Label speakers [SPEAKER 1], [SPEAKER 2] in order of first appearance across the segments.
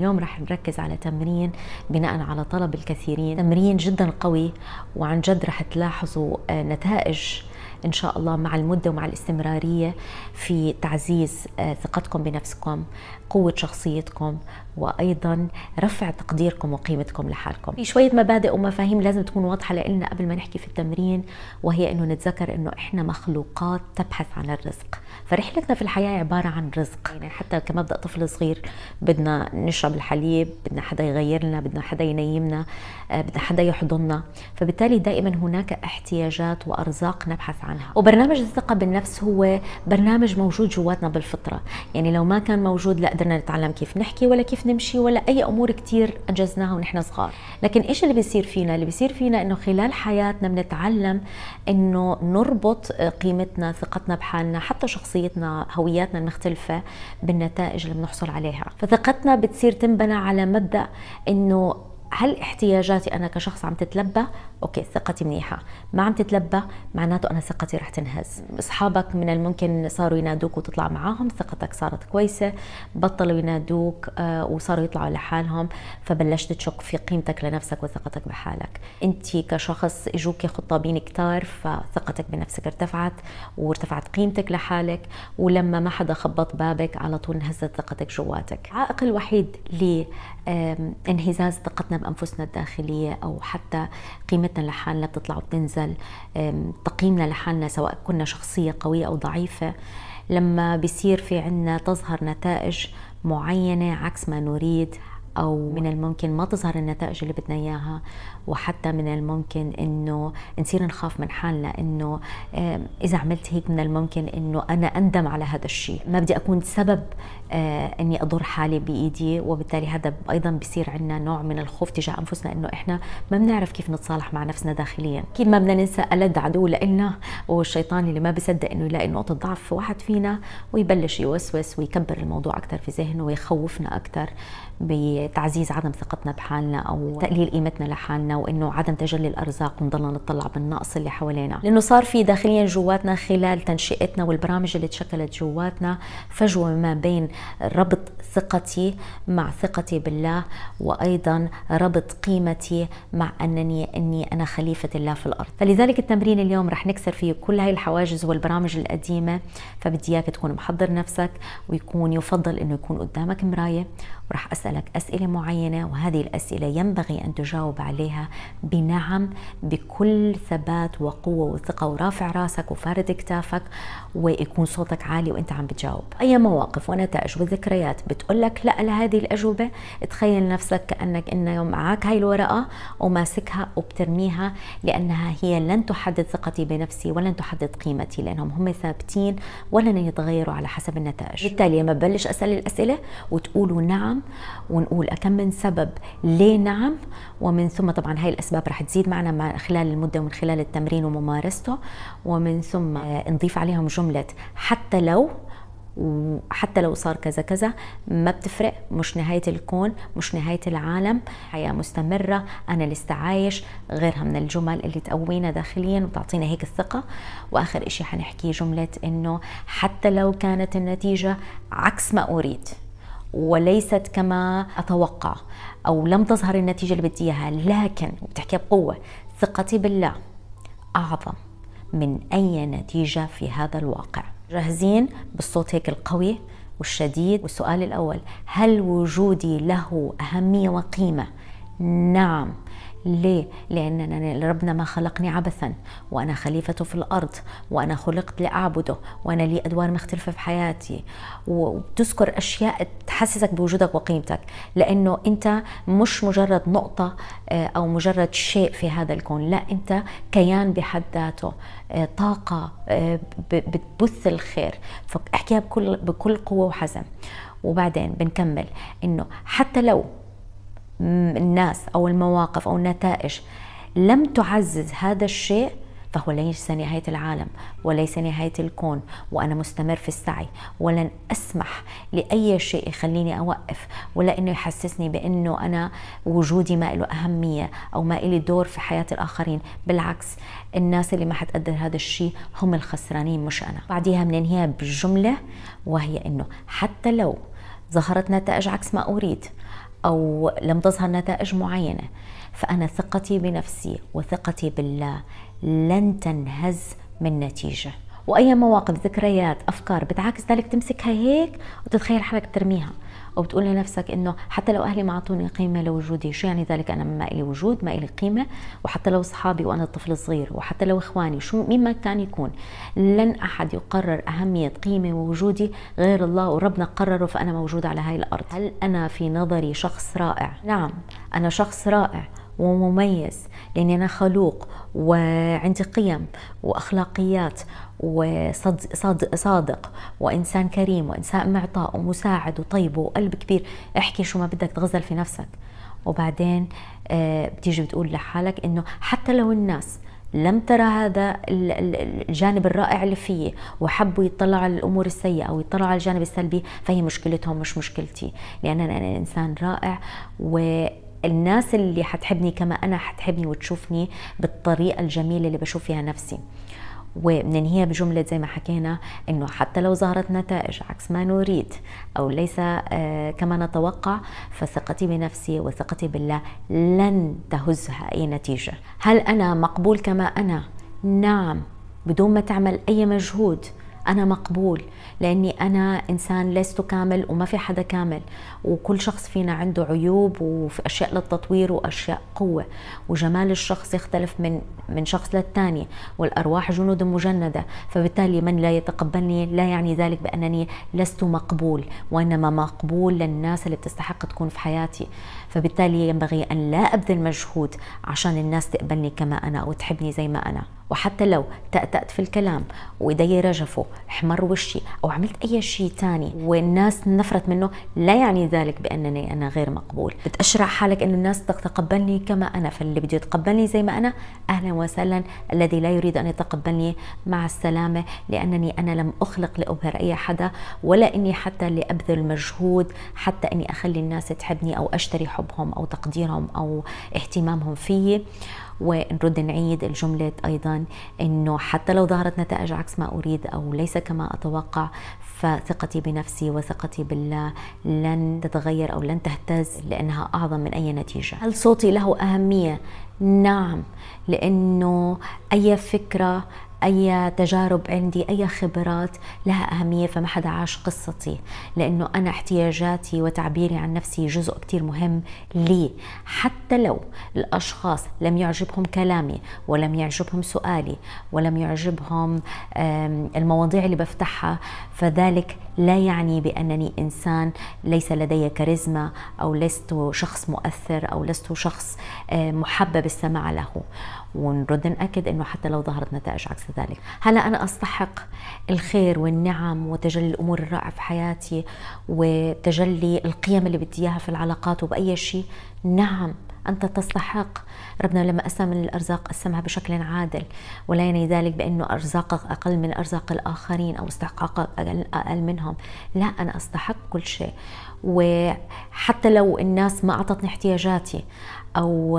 [SPEAKER 1] اليوم راح نركز على تمرين بناء على طلب الكثيرين تمرين جدا قوي وعن جد راح تلاحظوا آه، نتائج ان شاء الله مع المده ومع الاستمراريه في تعزيز آه، ثقتكم بنفسكم قوه شخصيتكم وايضا رفع تقديركم وقيمتكم لحالكم في شويه مبادئ ومفاهيم لازم تكون واضحه لنا قبل ما نحكي في التمرين وهي انه نتذكر انه احنا مخلوقات تبحث عن الرزق فرحلتنا في الحياه عباره عن رزق يعني حتى كمبدا طفل صغير بدنا نشرب الحليب بدنا حدا يغير لنا بدنا حدا ينيمنا آه، بدنا حدا يحضننا فبالتالي دائما هناك احتياجات وارزاق نبحث عنها وبرنامج الثقه بالنفس هو برنامج موجود جواتنا بالفطره يعني لو ما كان موجود لا قدرنا نتعلم كيف نحكي ولا كيف نمشي ولا اي امور كثير انجزناها ونحن صغار لكن ايش اللي بيصير فينا اللي بيصير فينا انه خلال حياتنا بنتعلم انه نربط آه، قيمتنا ثقتنا بحالنا حتى شخصيتنا هوياتنا المختلفه بالنتائج اللي بنحصل عليها فثقتنا بتصير تنبنى على مبدا انه هل احتياجاتي انا كشخص عم تتلبى اوكي ثقتي منيحه ما عم تتلبى معناته انا ثقتي رح تنهز اصحابك من الممكن صاروا ينادوك وتطلع معاهم ثقتك صارت كويسه بطلوا ينادوك آه، وصاروا يطلعوا لحالهم فبلشت تشك في قيمتك لنفسك وثقتك بحالك انت كشخص اجوك خطابين كتار فثقتك بنفسك ارتفعت وارتفعت قيمتك لحالك ولما ما حدا خبط بابك على طول انهزت ثقتك جواتك العائق الوحيد لانهزاز ثقتنا بانفسنا الداخليه او حتى قيمة قيمتنا لحالنا بتطلع وبتنزل تقييمنا لحالنا سواء كنا شخصية قوية أو ضعيفة لما بصير في عنا تظهر نتائج معينة عكس ما نريد او من الممكن ما تظهر النتائج اللي بدنا اياها وحتى من الممكن انه نصير نخاف من حالنا انه اذا عملت هيك من الممكن انه انا اندم على هذا الشيء ما بدي اكون سبب آه، اني اضر حالي بايدي وبالتالي هذا ايضا بصير عندنا نوع من الخوف تجاه انفسنا انه احنا ما بنعرف كيف نتصالح مع نفسنا داخليا اكيد ما بدنا ننسى الد عدو لنا والشيطان اللي ما بصدق انه يلاقي نقطه ضعف في واحد فينا ويبلش يوسوس ويكبر الموضوع اكثر في ذهنه ويخوفنا اكثر بتعزيز عدم ثقتنا بحالنا او تقليل قيمتنا لحالنا وانه عدم تجلي الارزاق ونضلنا نطلع بالنقص اللي حوالينا لانه صار في داخليا جواتنا خلال تنشئتنا والبرامج اللي تشكلت جواتنا فجوه ما بين ربط ثقتي مع ثقتي بالله وايضا ربط قيمتي مع انني اني انا خليفه الله في الارض فلذلك التمرين اليوم رح نكسر فيه كل هاي الحواجز والبرامج القديمه فبدي اياك تكون محضر نفسك ويكون يفضل انه يكون قدامك مرايه راح أسألك أسئلة معينة وهذه الأسئلة ينبغي أن تجاوب عليها بنعم بكل ثبات وقوة وثقة ورافع راسك وفارد كتافك ويكون صوتك عالي وانت عم بتجاوب اي مواقف ونتائج وذكريات بتقول لك لا لهذه الاجوبه تخيل نفسك كانك انه معك هاي الورقه وماسكها وبترميها لانها هي لن تحدد ثقتي بنفسي ولن تحدد قيمتي لانهم هم ثابتين ولن يتغيروا على حسب النتائج بالتالي لما ببلش اسال الاسئله وتقولوا نعم ونقول كم من سبب ليه نعم ومن ثم طبعا هاي الاسباب رح تزيد معنا مع خلال المده ومن خلال التمرين وممارسته ومن ثم نضيف عليهم جملة حتى لو وحتى لو صار كذا كذا ما بتفرق مش نهاية الكون مش نهاية العالم حياة مستمرة أنا لسه عايش غيرها من الجمل اللي تقوينا داخليا وتعطينا هيك الثقة وآخر إشي حنحكي جملة إنه حتى لو كانت النتيجة عكس ما أريد وليست كما أتوقع أو لم تظهر النتيجة اللي بدي إياها لكن وبتحكيها بقوة ثقتي بالله أعظم من أي نتيجة في هذا الواقع جاهزين بالصوت هيك القوي والشديد والسؤال الأول هل وجودي له أهمية وقيمة؟ نعم ليه؟ لأن ربنا ما خلقني عبثا وأنا خليفته في الأرض وأنا خلقت لأعبده وأنا لي أدوار مختلفة في حياتي وبتذكر أشياء تحسسك بوجودك وقيمتك لأنه أنت مش مجرد نقطة آه، أو مجرد شيء في هذا الكون لا أنت كيان بحد ذاته آه، طاقة آه، بتبث الخير فأحكيها بكل, بكل قوة وحزم وبعدين بنكمل انه حتى لو الناس أو المواقف أو النتائج لم تعزز هذا الشيء فهو ليس نهاية العالم وليس نهاية الكون وأنا مستمر في السعي ولن أسمح لأي شيء يخليني أوقف ولا أنه يحسسني بأنه أنا وجودي ما له أهمية أو ما لي دور في حياة الآخرين بالعكس الناس اللي ما حتقدر هذا الشيء هم الخسرانين مش أنا بعديها بننهيها بجملة وهي أنه حتى لو ظهرت نتائج عكس ما أريد أو لم تظهر نتائج معينة فأنا ثقتي بنفسي وثقتي بالله لن تنهز من نتيجة وأي مواقف ذكريات أفكار بتعاكس ذلك تمسكها هيك وتتخيل حالك ترميها او بتقول لنفسك انه حتى لو اهلي ما اعطوني قيمه لوجودي شو يعني ذلك انا ما لي وجود ما لي قيمه وحتى لو اصحابي وانا طفل صغير وحتى لو اخواني شو مين ما كان يكون لن احد يقرر اهميه قيمه ووجودي غير الله وربنا قرره فانا موجوده على هاي الارض هل انا في نظري شخص رائع نعم انا شخص رائع ومميز لأني أنا خلوق وعندي قيم وأخلاقيات وصادق صادق, وإنسان كريم وإنسان معطاء ومساعد وطيب وقلب كبير احكي شو ما بدك تغزل في نفسك وبعدين آه، بتيجي بتقول لحالك إنه حتى لو الناس لم ترى هذا الجانب الرائع اللي فيه وحبوا يطلعوا على الامور السيئه او يطلعوا على الجانب السلبي فهي مشكلتهم مش مشكلتي لان انا انسان رائع و الناس اللي حتحبني كما انا حتحبني وتشوفني بالطريقه الجميله اللي بشوف فيها نفسي وبننهيها بجملة زي ما حكينا أنه حتى لو ظهرت نتائج عكس ما نريد أو ليس آه، كما نتوقع فثقتي بنفسي وثقتي بالله لن تهزها أي نتيجة هل أنا مقبول كما أنا؟ نعم بدون ما تعمل أي مجهود أنا مقبول لأني أنا إنسان لست كامل وما في حدا كامل وكل شخص فينا عنده عيوب وفي اشياء للتطوير وأشياء قوة وجمال الشخص يختلف من من شخص للثاني والأرواح جنود مجندة فبالتالي من لا يتقبلني لا يعني ذلك بأنني لست مقبول وإنما مقبول للناس اللي بتستحق تكون في حياتي فبالتالي ينبغي أن لا أبذل مجهود عشان الناس تقبلني كما أنا أو تحبني زي ما أنا وحتى لو تأتأت في الكلام وإيدي رجفوا احمر وشي أو عملت أي شيء تاني والناس نفرت منه لا يعني ذلك بأنني أنا غير مقبول بتأشرع حالك أن الناس تتقبلني كما أنا فاللي بده يتقبلني زي ما أنا أهلا وسهلا الذي لا يريد أن يتقبلني مع السلامة لأنني أنا لم أخلق لأبهر أي حدا ولا إني حتى لأبذل مجهود حتى إني أخلي الناس تحبني أو أشتري حبهم أو تقديرهم أو اهتمامهم فيي ونرد نعيد الجملة أيضا أنه حتى لو ظهرت نتائج عكس ما أريد أو ليس كما أتوقع فثقتي بنفسي وثقتي بالله لن تتغير أو لن تهتز لأنها أعظم من أي نتيجة هل صوتي له أهمية؟ نعم لأنه أي فكرة أي تجارب عندي أي خبرات لها أهمية فما حدا عاش قصتي لأنه أنا احتياجاتي وتعبيري عن نفسي جزء كتير مهم لي حتى لو الأشخاص لم يعجبهم كلامي ولم يعجبهم سؤالي ولم يعجبهم المواضيع اللي بفتحها فذلك لا يعني بأنني إنسان ليس لدي كاريزما أو لست شخص مؤثر أو لست شخص محبب السماع له ونرد نأكد أنه حتى لو ظهرت نتائج عكس ذلك هل أنا أستحق الخير والنعم وتجلي الأمور الرائعة في حياتي وتجلي القيم اللي بدي إياها في العلاقات وبأي شيء نعم أنت تستحق ربنا لما قسم الأرزاق قسمها بشكل عادل ولا يعني ذلك بأنه أرزاقك أقل من أرزاق الآخرين أو استحقاقك أقل منهم لا أنا أستحق كل شيء وحتى لو الناس ما أعطتني احتياجاتي أو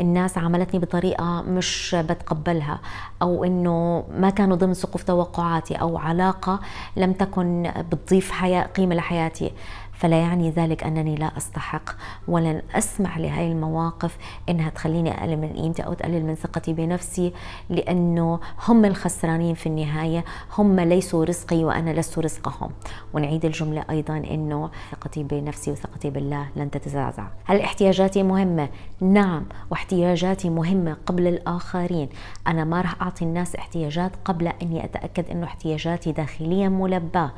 [SPEAKER 1] الناس عاملتني بطريقة مش بتقبلها أو إنه ما كانوا ضمن سقوف توقعاتي أو علاقة لم تكن بتضيف حياة قيمة لحياتي فلا يعني ذلك أنني لا أستحق ولن أسمح لهذه المواقف أنها تخليني أقلل من قيمتي أو تقلل من ثقتي بنفسي لأنه هم الخسرانين في النهاية هم ليسوا رزقي وأنا لست رزقهم ونعيد الجملة أيضا أنه ثقتي بنفسي وثقتي بالله لن تتزعزع هل احتياجاتي مهمة؟ نعم واحتياجاتي مهمة قبل الآخرين أنا ما راح أعطي الناس احتياجات قبل أني أتأكد أنه احتياجاتي داخليا ملباة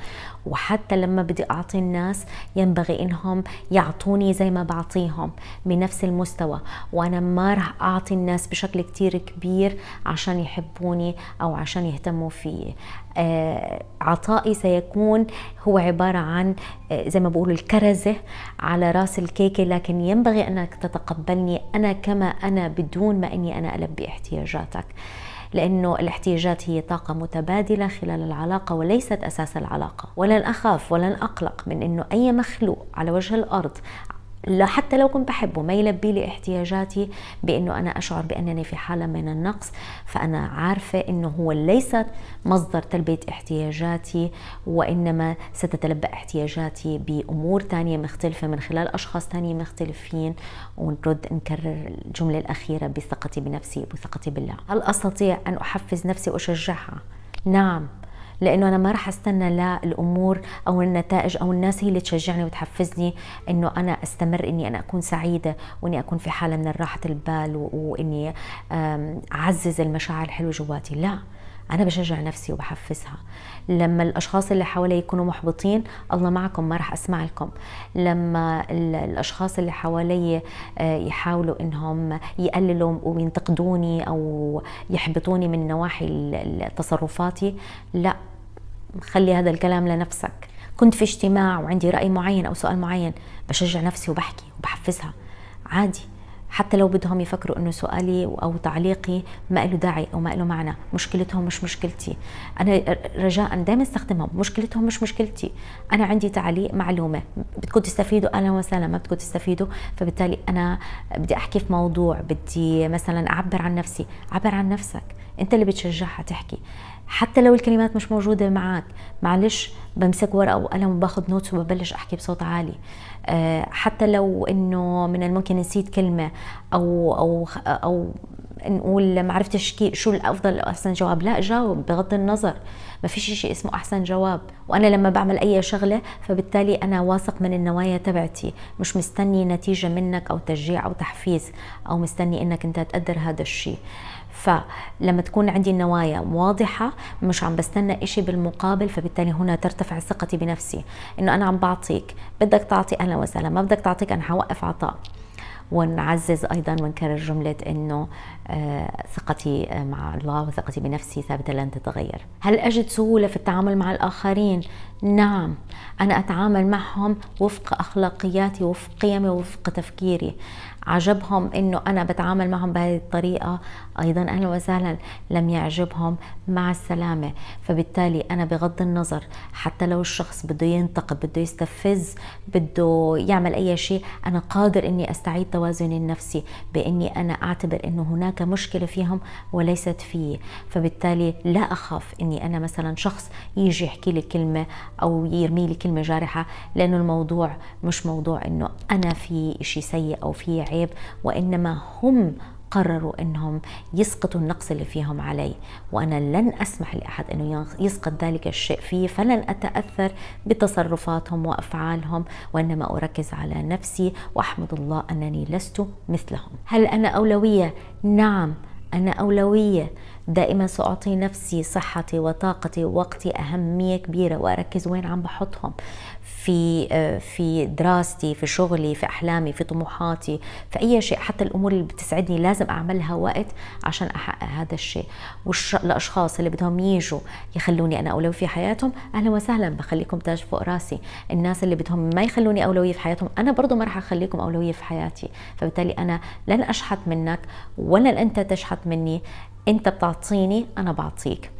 [SPEAKER 1] وحتى لما بدي أعطي الناس ينبغي انهم يعطوني زي ما بعطيهم بنفس المستوى وانا ما راح اعطي الناس بشكل كتير كبير عشان يحبوني او عشان يهتموا فيي آه، عطائي سيكون هو عبارة عن آه، زي ما بقول الكرزة على راس الكيكة لكن ينبغي أنك تتقبلني أنا كما أنا بدون ما أني أنا ألبي احتياجاتك لأنه الاحتياجات هي طاقة متبادلة خلال العلاقة وليست أساس العلاقة ولن أخاف ولن أقلق من أنه أي مخلوق على وجه الأرض حتى لو كنت بحبه ما يلبي لي احتياجاتي بانه انا اشعر بانني في حاله من النقص فانا عارفه انه هو ليست مصدر تلبيه احتياجاتي وانما ستتلبى احتياجاتي بامور ثانيه مختلفه من خلال اشخاص ثانيه مختلفين ونرد نكرر الجمله الاخيره بثقتي بنفسي وثقتي بالله هل استطيع ان احفز نفسي واشجعها نعم لانه انا ما راح استنى للامور او النتائج او الناس هي اللي تشجعني وتحفزني انه انا استمر اني انا اكون سعيده واني اكون في حاله من راحه البال واني اعزز المشاعر الحلوه جواتي لا انا بشجع نفسي وبحفزها لما الاشخاص اللي حوالي يكونوا محبطين الله معكم ما راح اسمع لكم لما الاشخاص اللي حوالي آه، يحاولوا انهم يقللوا وينتقدوني او يحبطوني من نواحي تصرفاتي لا خلي هذا الكلام لنفسك كنت في اجتماع وعندي راي معين او سؤال معين بشجع نفسي وبحكي وبحفزها عادي حتى لو بدهم يفكروا انه سؤالي او تعليقي ما له داعي او ما له معنى مشكلتهم مش مشكلتي انا رجاء دائما استخدمهم مشكلتهم مش مشكلتي انا عندي تعليق معلومه بدكم تستفيدوا اهلا وسهلا ما بدكم تستفيدوا فبالتالي انا بدي احكي في موضوع بدي مثلا اعبر عن نفسي عبر عن نفسك انت اللي بتشجعها تحكي حتى لو الكلمات مش موجودة معك معلش بمسك ورقة وقلم وباخد نوتس وببلش أحكي بصوت عالي آه، حتى لو إنه من الممكن نسيت كلمة أو أو أو نقول ما عرفتش شو الافضل احسن جواب لا جاوب بغض النظر ما في شيء اسمه احسن جواب وانا لما بعمل اي شغله فبالتالي انا واثق من النوايا تبعتي مش مستني نتيجه منك او تشجيع او تحفيز او مستني انك انت تقدر هذا الشيء فلما تكون عندي النوايا واضحة مش عم بستنى إشي بالمقابل فبالتالي هنا ترتفع ثقتي بنفسي إنه أنا عم بعطيك بدك تعطي أهلا وسهلا ما بدك تعطيك أنا حوقف عطاء ونعزز أيضا ونكرر جملة إنه آه، ثقتي مع الله وثقتي بنفسي ثابتة لن تتغير هل أجد سهولة في التعامل مع الآخرين؟ نعم أنا أتعامل معهم وفق أخلاقياتي وفق قيمي وفق تفكيري عجبهم أنه أنا بتعامل معهم بهذه الطريقة أيضا أهلا وسهلا لم يعجبهم مع السلامة فبالتالي أنا بغض النظر حتى لو الشخص بده ينتقد بده يستفز بده يعمل أي شيء أنا قادر أني أستعيد توازني النفسي بأني أنا أعتبر أنه هناك هناك مشكلة فيهم وليست فيي فبالتالي لا أخاف أني أنا مثلا شخص يجي يحكي لي كلمة أو يرمي لي كلمة جارحة لأنه الموضوع مش موضوع أنه أنا في شيء سيء أو في عيب وإنما هم قرروا انهم يسقطوا النقص اللي فيهم علي وانا لن اسمح لاحد انه يسقط ذلك الشيء في فلن اتاثر بتصرفاتهم وافعالهم وانما اركز على نفسي واحمد الله انني لست مثلهم هل انا اولويه نعم انا اولويه دائما ساعطي نفسي صحتي وطاقتي ووقتي اهميه كبيره واركز وين عم بحطهم في آه، في دراستي في شغلي في احلامي في طموحاتي في اي شيء حتى الامور اللي بتسعدني لازم اعملها وقت عشان احقق هذا الشيء والاشخاص اللي بدهم يجوا يخلوني انا اولويه في حياتهم اهلا وسهلا بخليكم تاج فوق راسي الناس اللي بدهم ما يخلوني اولويه في حياتهم انا برضه ما راح اخليكم اولويه في حياتي فبالتالي انا لن اشحت منك ولا انت تشحت مني انت بتعطيني انا بعطيك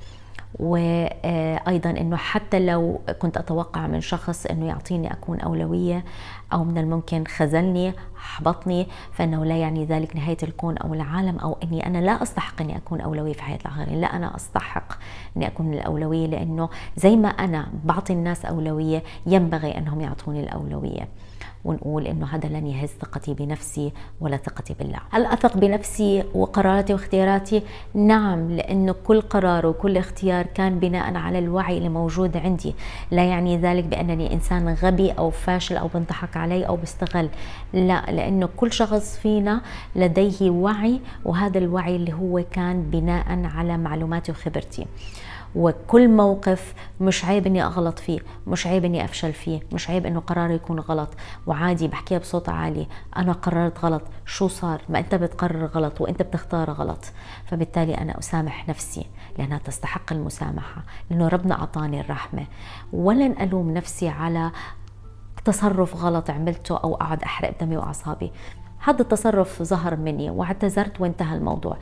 [SPEAKER 1] وايضا انه حتى لو كنت اتوقع من شخص انه يعطيني اكون اولويه او من الممكن خذلني احبطني فانه لا يعني ذلك نهايه الكون او العالم او اني انا لا استحق اني اكون اولويه في حياه الاخرين لا انا استحق اني اكون الاولويه لانه زي ما انا بعطي الناس اولويه ينبغي انهم يعطوني الاولويه ونقول انه هذا لن يهز ثقتي بنفسي ولا ثقتي بالله هل اثق بنفسي وقراراتي واختياراتي نعم لانه كل قرار وكل اختيار كان بناء على الوعي اللي موجود عندي لا يعني ذلك بانني انسان غبي او فاشل او بنضحك علي او بستغل لا لانه كل شخص فينا لديه وعي وهذا الوعي اللي هو كان بناء على معلوماتي وخبرتي وكل موقف مش عيب اني اغلط فيه مش عيب اني افشل فيه مش عيب انه قراري يكون غلط وعادي بحكيها بصوت عالي انا قررت غلط شو صار ما انت بتقرر غلط وانت بتختار غلط فبالتالي انا اسامح نفسي لانها تستحق المسامحه لانه ربنا اعطاني الرحمه ولن الوم نفسي على تصرف غلط عملته او قعد احرق دمي واعصابي هذا التصرف ظهر مني واعتذرت وانتهى الموضوع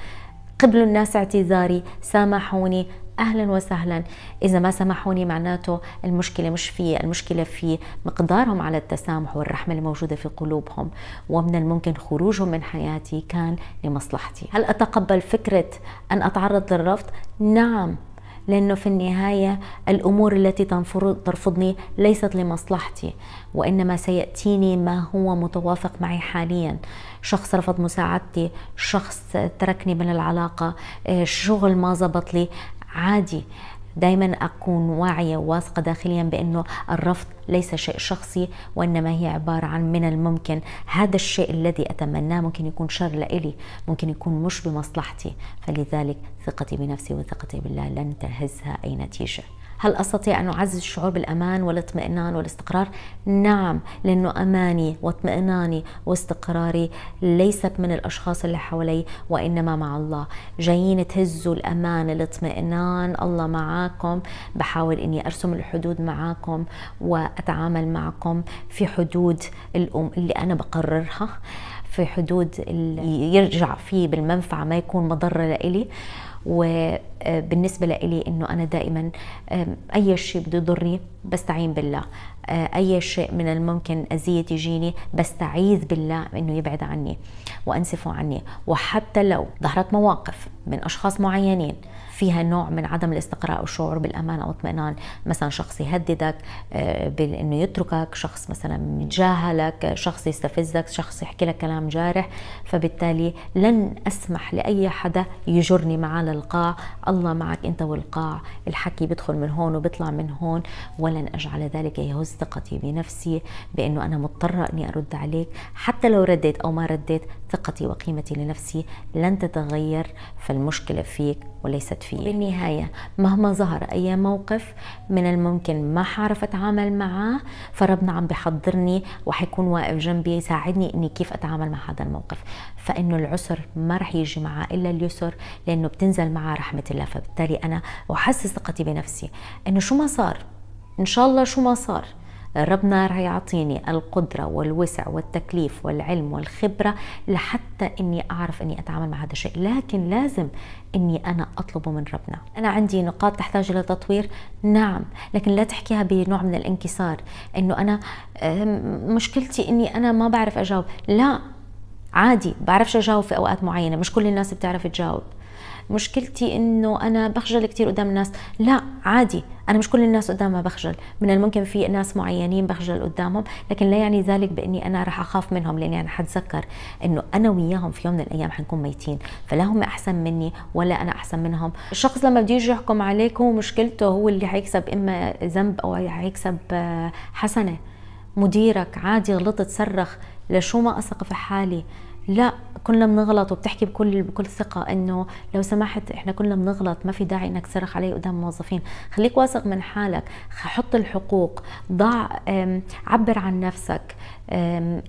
[SPEAKER 1] قبلوا الناس اعتذاري سامحوني اهلا وسهلا اذا ما سمحوني معناته المشكله مش في المشكله في مقدارهم على التسامح والرحمه الموجوده في قلوبهم ومن الممكن خروجهم من حياتي كان لمصلحتي هل اتقبل فكره ان اتعرض للرفض نعم لانه في النهايه الامور التي ترفضني ليست لمصلحتي وانما سياتيني ما هو متوافق معي حاليا شخص رفض مساعدتي شخص تركني من العلاقه آه، شغل ما زبط لي عادي دايما أكون واعية وواثقة داخليا بأنه الرفض ليس شيء شخصي وإنما هي عبارة عن من الممكن هذا الشيء الذي أتمناه ممكن يكون شر لإلي ممكن يكون مش بمصلحتي فلذلك ثقتي بنفسي وثقتي بالله لن تهزها أي نتيجة هل أستطيع أن أعزز الشعور بالأمان والاطمئنان والاستقرار؟ نعم لأنه أماني واطمئناني واستقراري ليست من الأشخاص اللي حوالي وإنما مع الله جايين تهزوا الأمان الاطمئنان الله معاكم بحاول أني أرسم الحدود معاكم وأتعامل معكم في حدود الأم اللي أنا بقررها في حدود اللي يرجع فيه بالمنفعة ما يكون مضرة لإلي وبالنسبه لإلي انه انا دائما اي شيء بده يضرني بستعين بالله آه، أي شيء من الممكن أذية تجيني بستعيذ بالله أنه يبعد عني وأنسفه عني وحتى لو ظهرت مواقف من أشخاص معينين فيها نوع من عدم الاستقراء او الشعور بالامان او اطمئنان مثلا شخص يهددك آه، بانه يتركك شخص مثلا يتجاهلك شخص يستفزك شخص يحكي لك كلام جارح فبالتالي لن اسمح لاي حدا يجرني معاه للقاع الله معك انت والقاع الحكي بيدخل من هون وبيطلع من هون ولا لن أجعل ذلك يهز ثقتي بنفسي بأنه أنا مضطرة أني أرد عليك حتى لو رديت أو ما رديت ثقتي وقيمتي لنفسي لن تتغير فالمشكلة فيك وليست في بالنهاية مهما ظهر أي موقف من الممكن ما حعرف أتعامل معاه فربنا عم بحضرني وحيكون واقف جنبي يساعدني إني كيف أتعامل مع هذا الموقف فإنه العسر ما رح يجي معاه إلا اليسر لأنه بتنزل معاه رحمة الله فبالتالي أنا أحسس ثقتي بنفسي إنه شو ما صار إن شاء الله شو ما صار ربنا راح يعطيني القدرة والوسع والتكليف والعلم والخبرة لحتى إني أعرف إني أتعامل مع هذا الشيء لكن لازم إني أنا أطلبه من ربنا أنا عندي نقاط تحتاج إلى تطوير نعم لكن لا تحكيها بنوع من الانكسار إنه أنا مشكلتي إني أنا ما بعرف أجاوب لا عادي بعرفش أجاوب في أوقات معينة مش كل الناس بتعرف تجاوب مشكلتي انه انا بخجل كثير قدام الناس لا عادي انا مش كل الناس قدامها بخجل من الممكن في ناس معينين بخجل قدامهم لكن لا يعني ذلك باني انا راح اخاف منهم لاني انا حتذكر انه انا وياهم في يوم من الايام حنكون ميتين فلا هم احسن مني ولا انا احسن منهم الشخص لما بده يجي يحكم عليك هو مشكلته هو اللي حيكسب اما ذنب او حيكسب آه، حسنه مديرك عادي غلطت صرخ لشو ما اثق في حالي لا كلنا بنغلط وبتحكي بكل بكل ثقه انه لو سمحت احنا كلنا بنغلط ما في داعي انك تصرخ علي قدام الموظفين خليك واثق من حالك حط الحقوق ضع عبر عن نفسك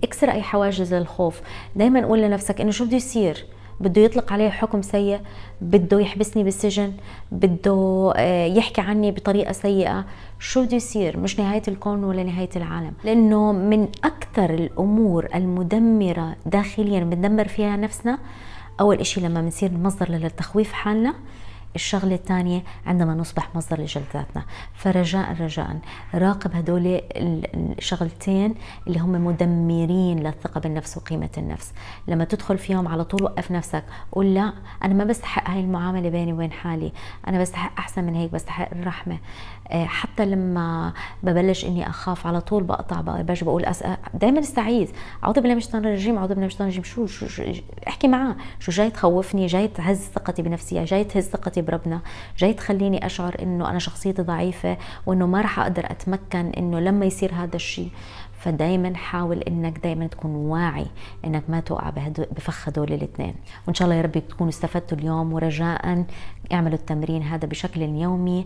[SPEAKER 1] اكسر اي حواجز الخوف دائما قول لنفسك انه شو بده يصير بده يطلق علي حكم سيء بده يحبسني بالسجن بده آه، يحكي عني بطريقه سيئه شو بده يصير مش نهايه الكون ولا نهايه العالم لانه من اكثر الامور المدمره داخليا بندمر فيها نفسنا اول شيء لما بنصير مصدر للتخويف حالنا الشغلة الثانية عندما نصبح مصدر لجلداتنا فرجاء رجاء راقب هدول الشغلتين اللي هم مدمرين للثقة بالنفس وقيمة النفس لما تدخل فيهم على طول وقف نفسك قول لا أنا ما بستحق هاي المعاملة بيني وبين حالي أنا بستحق أحسن من هيك بستحق الرحمة آه، حتى لما ببلش اني اخاف على طول بقطع باجي بقول أسأل دائما استعيذ اعوذ بالله من الشيطان الرجيم اعوذ بالله من الشيطان الرجيم شو, شو, شو احكي معاه شو جاي تخوفني جاي تهز ثقتي بنفسي جاي تهز ثقتي بربنا جاي تخليني اشعر انه انا شخصيتي ضعيفه وانه ما رح اقدر اتمكن انه لما يصير هذا الشيء فدايما حاول انك دايما تكون واعي انك ما تقع بفخ هدول الاثنين وان شاء الله يا رب تكونوا استفدتوا اليوم ورجاء اعملوا التمرين هذا بشكل يومي